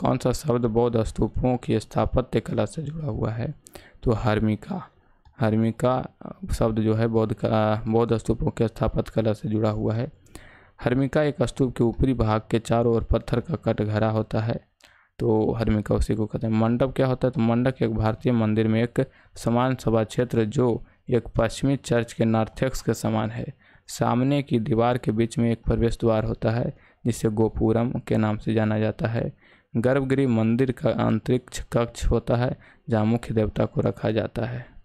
कौन सा शब्द बौद्ध स्तूपों की स्थापत्य कला से जुड़ा हुआ है तो हर्मिका हर्मिका शब्द जो है बौद्ध का बौद्ध स्तूपों के स्थापत्य कला से जुड़ा हुआ है हर्मिका एक स्तूप के ऊपरी भाग के चारों ओर पत्थर का कट घरा होता है तो हर्मिका उसी को कहते हैं मंडप क्या होता है तो मंडप एक भारतीय मंदिर में एक समान सभा क्षेत्र जो एक पश्चिमी चर्च के नार्थेक्स के समान है सामने की दीवार के बीच में एक प्रवेश द्वार होता है जिसे गोपुरम के नाम से जाना जाता है गर्भगृह मंदिर का अंतरिक्ष कक्ष होता है जहाँ मुख्य देवता को रखा जाता है